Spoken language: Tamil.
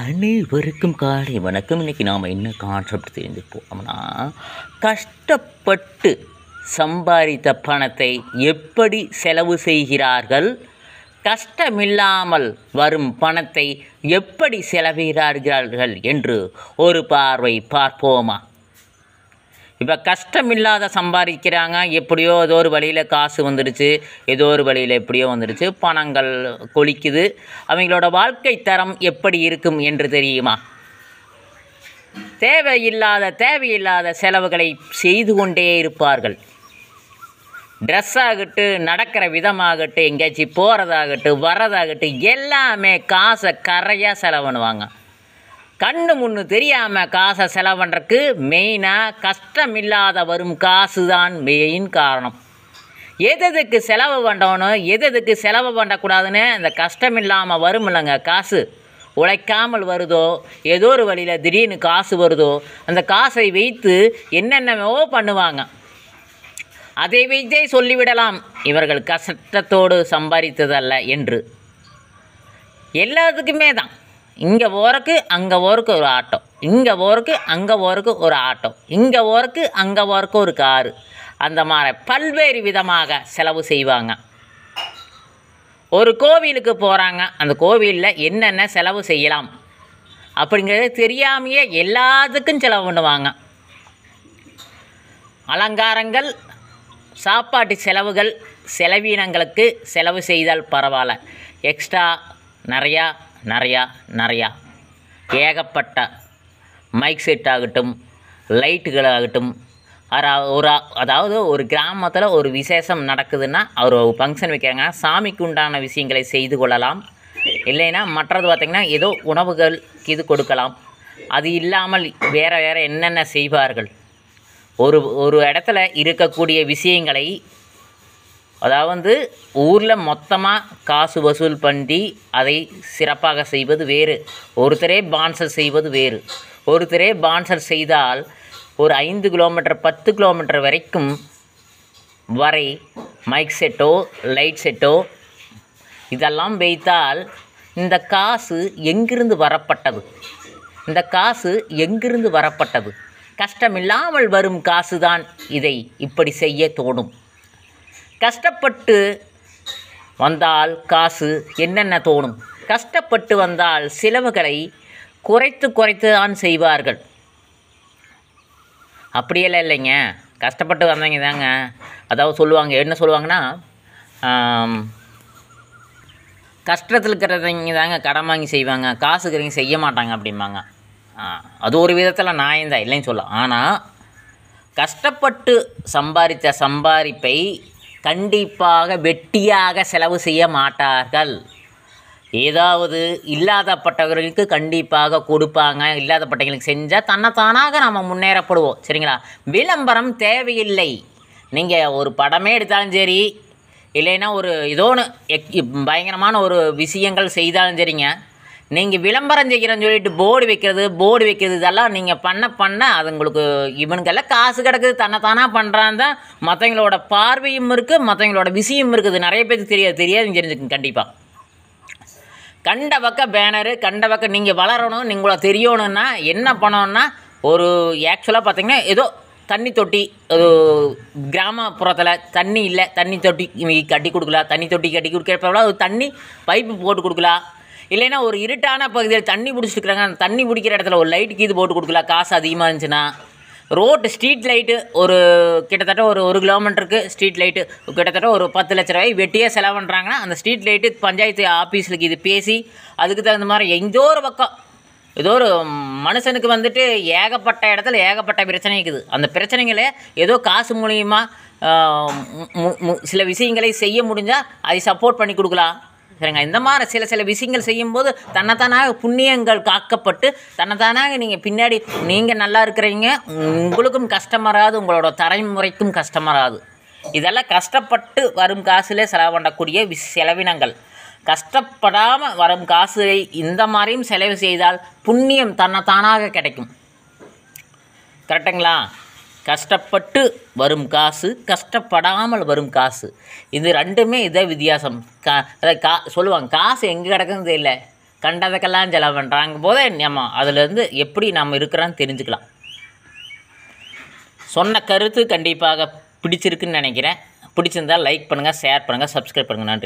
அனைவருக்கும் காலை வணக்கம் இன்றைக்கி நாம் என்ன கான்செப்ட் தெரிந்து போனோம்னா கஷ்டப்பட்டு சம்பாதித்த பணத்தை எப்படி செலவு செய்கிறார்கள் கஷ்டமில்லாமல் வரும் பணத்தை எப்படி செலவிடுகிறார்கள் என்று ஒரு பார்வை பார்ப்போமா இப்போ கஷ்டம் இல்லாத சம்பாதிக்கிறாங்க எப்படியோ ஏதோ ஒரு வழியில் காசு வந்துடுச்சு ஏதோ ஒரு வழியில் எப்படியோ வந்துடுச்சு பணங்கள் கொளிக்குது அவங்களோட வாழ்க்கை தரம் எப்படி இருக்கும் என்று தெரியுமா தேவையில்லாத தேவையில்லாத செலவுகளை செய்து கொண்டே இருப்பார்கள் ட்ரெஸ் ஆகட்டு நடக்கிற விதமாகட்டும் எங்கேயாச்சும் போகிறதாகட்டும் வர்றதாகட்டும் எல்லாமே காசை கரையாக செலவு பண்ணுவாங்க கண்ணு முன்னு தெரியாமல் காசை செலவு பண்ணுறதுக்கு மெயினாக கஷ்டம் இல்லாத வரும் காசு தான் மெயின் காரணம் எதுக்கு செலவு பண்ணணும் எதுக்கு செலவு பண்ணக்கூடாதுன்னு அந்த கஷ்டம் இல்லாமல் வரும் இல்லைங்க காசு உழைக்காமல் வருதோ ஏதோ ஒரு வழியில் திடீர்னு காசு வருதோ அந்த காசை வைத்து என்னென்னவோ பண்ணுவாங்க அதை வைத்தே சொல்லிவிடலாம் இவர்கள் கஷ்டத்தோடு சம்பாதித்ததல்ல என்று எல்லாத்துக்குமே தான் இங்கே போகிறக்கு அங்கே போகிறக்கு ஒரு ஆட்டோ இங்கே போகிறக்கு அங்கே போகிறக்கு ஒரு ஆட்டோ இங்கே போகிறக்கு அங்கே போகிறக்கு ஒரு காரு அந்த மாதிரி பல்வேறு விதமாக செலவு செய்வாங்க ஒரு கோவிலுக்கு போகிறாங்க அந்த கோவிலில் என்னென்ன செலவு செய்யலாம் அப்படிங்கிறது தெரியாமையே எல்லாத்துக்கும் செலவு பண்ணுவாங்க அலங்காரங்கள் சாப்பாட்டு செலவுகள் செலவீனங்களுக்கு செலவு செய்தால் பரவாயில்ல எக்ஸ்ட்ரா நிறையா நிறையா நிறையா ஏகப்பட்ட மைக் செட் ஆகட்டும் லைட்டுகள் ஆகட்டும் ஒரு அதாவது ஒரு கிராமத்தில் ஒரு விசேஷம் நடக்குதுன்னா ஒரு ஃபங்க்ஷன் வைக்கிறாங்கன்னா சாமிக்கு உண்டான விஷயங்களை செய்து கொள்ளலாம் இல்லைன்னா மற்றது பார்த்திங்கன்னா ஏதோ உணவுகள் இது கொடுக்கலாம் அது இல்லாமல் வேறு வேறு என்னென்ன செய்வார்கள் ஒரு ஒரு இடத்துல இருக்கக்கூடிய விஷயங்களை அதாவது ஊரில் மொத்தமாக காசு வசூல் பண்ணி அதை சிறப்பாக செய்வது வேறு ஒருத்தரே பான்சர் செய்வது வேறு ஒருத்தரே பான்சர் செய்தால் ஒரு ஐந்து கிலோமீட்டர் பத்து கிலோமீட்டர் வரைக்கும் வரை மைக் செட்டோ லைட் செட்டோ இதெல்லாம் வைத்தால் இந்த காசு எங்கிருந்து வரப்பட்டது இந்த காசு எங்கிருந்து வரப்பட்டது கஷ்டமில்லாமல் வரும் காசு தான் இதை இப்படி செய்ய தோணும் கஷ்டப்பட்டு வந்தால் காசு என்னென்ன தோணும் கஷ்டப்பட்டு வந்தால் செலவுகளை குறைத்து குறைத்து தான் செய்வார்கள் அப்படியெல்லாம் இல்லைங்க கஷ்டப்பட்டு வந்தவங்க தாங்க அதாவது சொல்லுவாங்க என்ன சொல்லுவாங்கன்னா கஷ்டத்தில் இருக்கிறவங்க தாங்க கடன் வாங்கி செய்வாங்க காசு இருக்கிறவங்க செய்ய மாட்டாங்க அப்படிம்பாங்க அது ஒரு விதத்தில் நான் தான் இல்லைன்னு சொல்லலாம் ஆனால் கஷ்டப்பட்டு சம்பாதித்த சம்பாதிப்பை கண்டிப்பாக வெட்டியாக செலவு செய்ய மாட்டார்கள் ஏதாவது இல்லாதப்பட்டவர்களுக்கு கண்டிப்பாக கொடுப்பாங்க இல்லாதப்பட்டவங்களுக்கு செஞ்சால் தன்னைத்தானாக நம்ம முன்னேறப்படுவோம் சரிங்களா விளம்பரம் தேவையில்லை நீங்கள் ஒரு படமே எடுத்தாலும் சரி இல்லைன்னா ஒரு இதோன்னு எக் பயங்கரமான ஒரு விஷயங்கள் செய்தாலும் சரிங்க நீங்கள் விளம்பரம் செய்கிறேன்னு சொல்லிட்டு போர்டு வைக்கிறது போர்டு வைக்கிறது இதெல்லாம் நீங்கள் பண்ண பண்ண அது உங்களுக்கு இவனுக்கெல்லாம் காசு கிடக்குது தன்னைத்தானாக பண்ணுறான் தான் மற்றவங்களோட பார்வையும் இருக்குது மற்றவங்களோட விஷயம் இருக்குது நிறைய பேருக்கு தெரியாது தெரியாது தெரிஞ்சுக்குங்க கண்டிப்பாக கண்ட பக்க பேனரு கண்ட பக்கம் நீங்கள் வளரணும் நீங்கள தெரியணும்னா என்ன பண்ணணும்னா ஒரு ஆக்சுவலாக பார்த்தீங்கன்னா ஏதோ தண்ணி தொட்டி கிராமப்புறத்தில் தண்ணி இல்லை தண்ணி தொட்டி கட்டி கொடுக்கலாம் தண்ணி தொட்டி கட்டி கொடுக்குறப்பெல்லாம் தண்ணி பைப்பு போட்டு கொடுக்கலாம் இல்லைன்னா ஒரு இருட்டான பகுதியில் தண்ணி பிடிச்சிருக்குறாங்க அந்த தண்ணி பிடிக்கிற இடத்துல ஒரு லைட்டு கீது போட்டு கொடுக்கலாம் காசு அதிகமாக இருந்துச்சுன்னா ரோட்டு ஸ்ட்ரீட் லைட்டு ஒரு கிட்டத்தட்ட ஒரு ஒரு கிலோமீட்டருக்கு ஸ்ட்ரீட் லைட்டு கிட்டத்தட்ட ஒரு பத்து லட்ச ரூபாய் வெட்டியாக செலவு பண்ணுறாங்கன்னா அந்த ஸ்ட்ரீட் லைட்டு பஞ்சாயத்து ஆஃபீஸுக்கு இது பேசி அதுக்கு தகுந்த மாதிரி எந்த ஒரு பக்கம் ஏதோ ஒரு மனுஷனுக்கு வந்துட்டு ஏகப்பட்ட இடத்துல ஏகப்பட்ட பிரச்சனை இருக்குது அந்த பிரச்சனைகளை ஏதோ காசு மூலியமாக சில விஷயங்களை செய்ய முடிஞ்சால் அதை சப்போர்ட் பண்ணி கொடுக்கலாம் சரிங்க இந்த மாதிரி சில சில விஷயங்கள் செய்யும்போது தன்னைத்தானாக புண்ணியங்கள் காக்கப்பட்டு தன்னைத்தானாக நீங்கள் பின்னாடி நீங்கள் நல்லா இருக்கிறீங்க உங்களுக்கும் கஷ்டமராது உங்களோட தலைமுறைக்கும் கஷ்டமராது இதெல்லாம் கஷ்டப்பட்டு வரும் காசுலே செலவண்டக்கூடிய விஷ் செலவினங்கள் கஷ்டப்படாமல் வரும் காசு இந்த மாதிரியும் செலவு செய்தால் புண்ணியம் தன்னைத்தானாக கிடைக்கும் கரெக்டுங்களா கஷ்டப்பட்டு வரும் காசு கஷ்டப்படாமல் வரும் காசு இது ரெண்டுமே இதே வித்தியாசம் கா கா சொல்லுவாங்க காசு எங்கே கிடக்குன்னு தெரியல கண்டதுக்கெல்லாம் செலவு பண்ணுறாங்க போதே நம்ம அதுலேருந்து எப்படி நம்ம இருக்கிறான்னு தெரிஞ்சுக்கலாம் சொன்ன கருத்து கண்டிப்பாக பிடிச்சிருக்குன்னு நினைக்கிறேன் பிடிச்சிருந்தால் லைக் பண்ணுங்கள் ஷேர் பண்ணுங்கள் சப்ஸ்கிரைப் பண்ணுங்கள் நன்றி